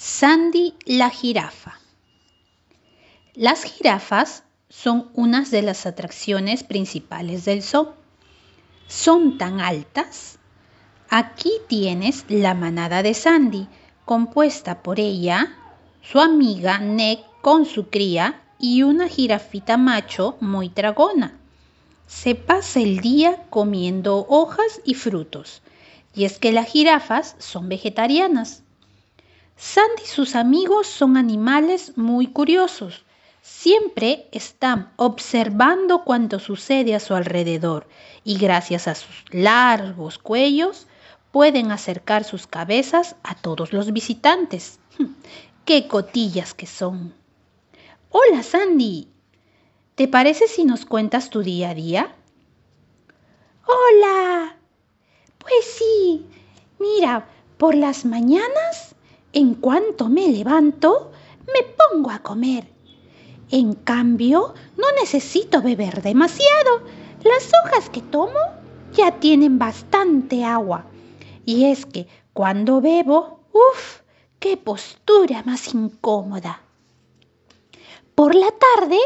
Sandy la jirafa. Las jirafas son unas de las atracciones principales del zoo. Son tan altas. Aquí tienes la manada de Sandy, compuesta por ella, su amiga Nick con su cría y una jirafita macho muy tragona. Se pasa el día comiendo hojas y frutos. Y es que las jirafas son vegetarianas. Sandy y sus amigos son animales muy curiosos. Siempre están observando cuanto sucede a su alrededor y gracias a sus largos cuellos pueden acercar sus cabezas a todos los visitantes. ¡Qué cotillas que son! Hola Sandy, ¿te parece si nos cuentas tu día a día? Hola. Pues sí, mira, por las mañanas en cuanto me levanto, me pongo a comer. En cambio, no necesito beber demasiado. Las hojas que tomo ya tienen bastante agua. Y es que cuando bebo, uff, qué postura más incómoda. Por la tarde,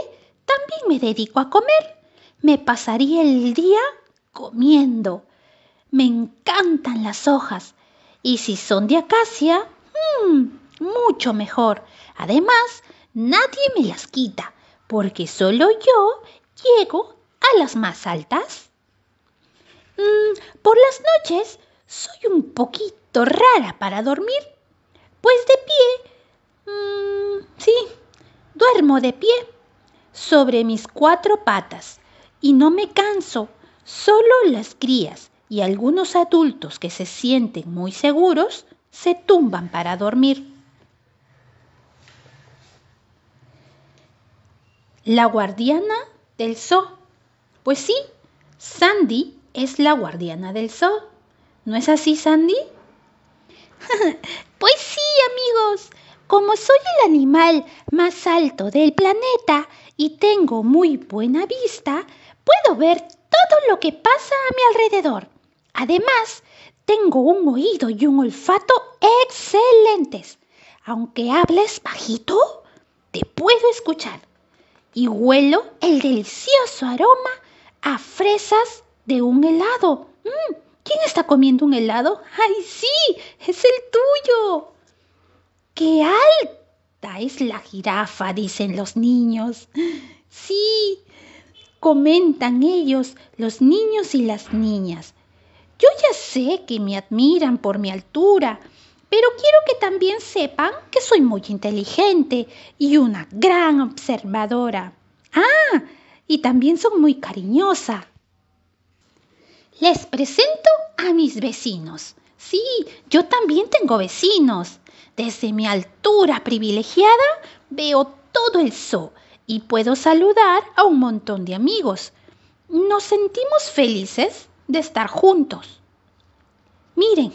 también me dedico a comer. Me pasaría el día comiendo. Me encantan las hojas. Y si son de acacia, Mmm, mucho mejor. Además, nadie me las quita, porque solo yo llego a las más altas. Mm, por las noches soy un poquito rara para dormir, pues de pie, mm, sí, duermo de pie sobre mis cuatro patas y no me canso. Solo las crías y algunos adultos que se sienten muy seguros se tumban para dormir. La guardiana del zoo. Pues sí, Sandy es la guardiana del zoo. ¿No es así, Sandy? pues sí, amigos. Como soy el animal más alto del planeta y tengo muy buena vista, puedo ver todo lo que pasa a mi alrededor. Además, tengo un oído y un olfato excelentes. Aunque hables bajito, te puedo escuchar. Y huelo el delicioso aroma a fresas de un helado. Mm, ¿Quién está comiendo un helado? ¡Ay, sí! ¡Es el tuyo! ¡Qué alta es la jirafa! dicen los niños. Sí, comentan ellos, los niños y las niñas. Yo ya sé que me admiran por mi altura, pero quiero que también sepan que soy muy inteligente y una gran observadora. Ah, y también soy muy cariñosa. Les presento a mis vecinos. Sí, yo también tengo vecinos. Desde mi altura privilegiada veo todo el zoo y puedo saludar a un montón de amigos. Nos sentimos felices de estar juntos. Miren,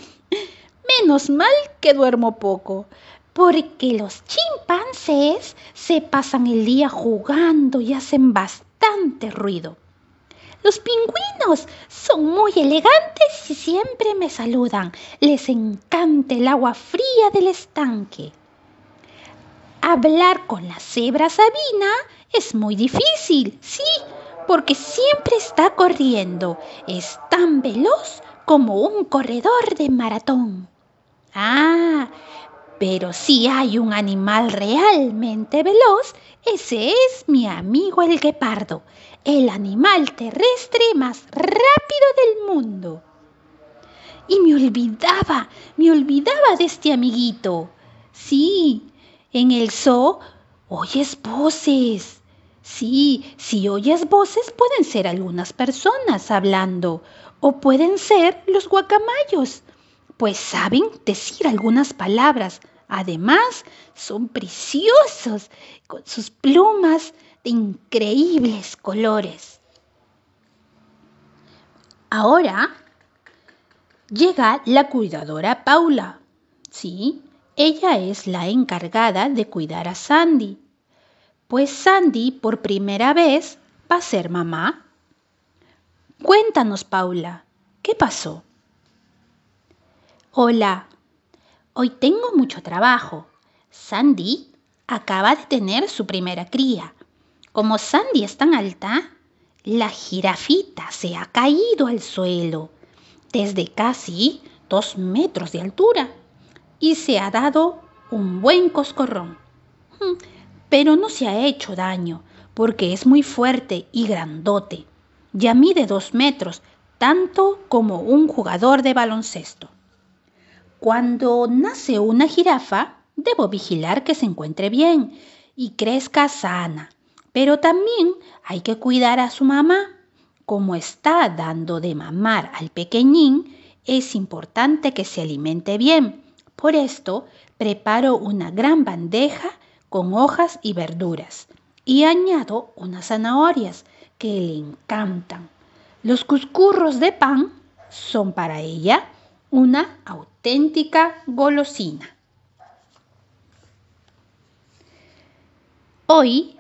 menos mal que duermo poco, porque los chimpancés se pasan el día jugando y hacen bastante ruido. Los pingüinos son muy elegantes y siempre me saludan. Les encanta el agua fría del estanque. Hablar con la cebra Sabina es muy difícil, sí, porque siempre está corriendo. Es tan veloz como un corredor de maratón. Ah, pero si hay un animal realmente veloz, ese es mi amigo el guepardo, el animal terrestre más rápido del mundo. Y me olvidaba, me olvidaba de este amiguito. Sí, en el zoo oyes voces. Sí, si oyes voces pueden ser algunas personas hablando o pueden ser los guacamayos, pues saben decir algunas palabras. Además, son preciosos con sus plumas de increíbles colores. Ahora llega la cuidadora Paula. Sí, ella es la encargada de cuidar a Sandy pues Sandy por primera vez va a ser mamá. Cuéntanos, Paula, ¿qué pasó? Hola, hoy tengo mucho trabajo. Sandy acaba de tener su primera cría. Como Sandy es tan alta, la jirafita se ha caído al suelo desde casi dos metros de altura y se ha dado un buen coscorrón pero no se ha hecho daño, porque es muy fuerte y grandote. Ya mide dos metros, tanto como un jugador de baloncesto. Cuando nace una jirafa, debo vigilar que se encuentre bien y crezca sana, pero también hay que cuidar a su mamá. Como está dando de mamar al pequeñín, es importante que se alimente bien. Por esto, preparo una gran bandeja con hojas y verduras. Y añado unas zanahorias que le encantan. Los cuscurros de pan son para ella una auténtica golosina. Hoy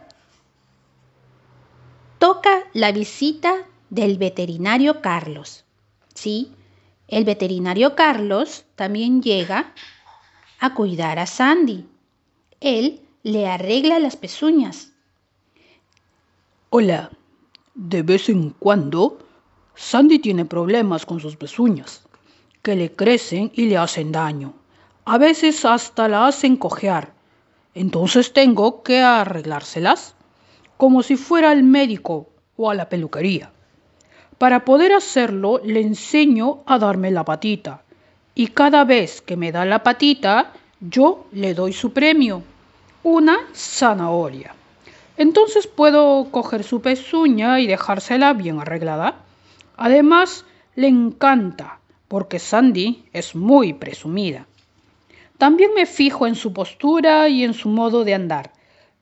toca la visita del veterinario Carlos. Sí, el veterinario Carlos también llega a cuidar a Sandy. Él le arregla las pezuñas. Hola, de vez en cuando Sandy tiene problemas con sus pezuñas, que le crecen y le hacen daño. A veces hasta la hacen cojear. Entonces tengo que arreglárselas como si fuera al médico o a la peluquería. Para poder hacerlo le enseño a darme la patita y cada vez que me da la patita yo le doy su premio una zanahoria. Entonces puedo coger su pezuña y dejársela bien arreglada. Además, le encanta, porque Sandy es muy presumida. También me fijo en su postura y en su modo de andar.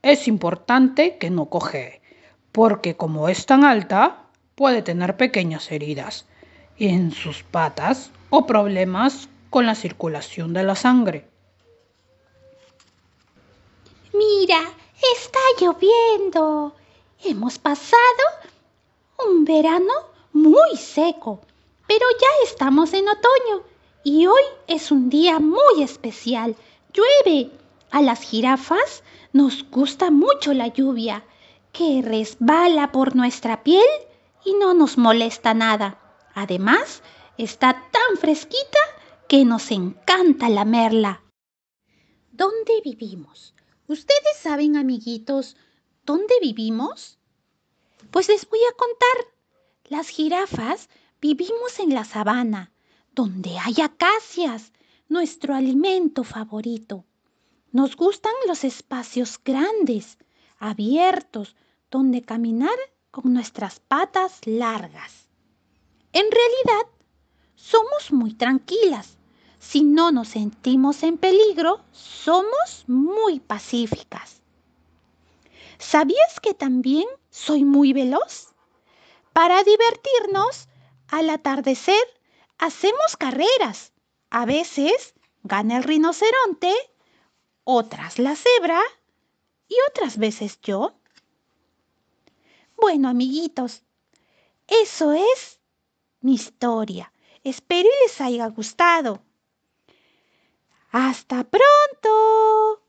Es importante que no coge, porque como es tan alta, puede tener pequeñas heridas en sus patas o problemas con la circulación de la sangre. Mira, está lloviendo. Hemos pasado un verano muy seco, pero ya estamos en otoño y hoy es un día muy especial. Llueve. A las jirafas nos gusta mucho la lluvia, que resbala por nuestra piel y no nos molesta nada. Además, está tan fresquita que nos encanta merla. ¿Dónde vivimos? ¿Ustedes saben, amiguitos, dónde vivimos? Pues les voy a contar. Las jirafas vivimos en la sabana, donde hay acacias, nuestro alimento favorito. Nos gustan los espacios grandes, abiertos, donde caminar con nuestras patas largas. En realidad, somos muy tranquilas si no nos sentimos en peligro, somos muy pacíficas. ¿Sabías que también soy muy veloz? Para divertirnos, al atardecer hacemos carreras. A veces gana el rinoceronte, otras la cebra y otras veces yo. Bueno, amiguitos, eso es mi historia. Espero les haya gustado. Hasta pronto.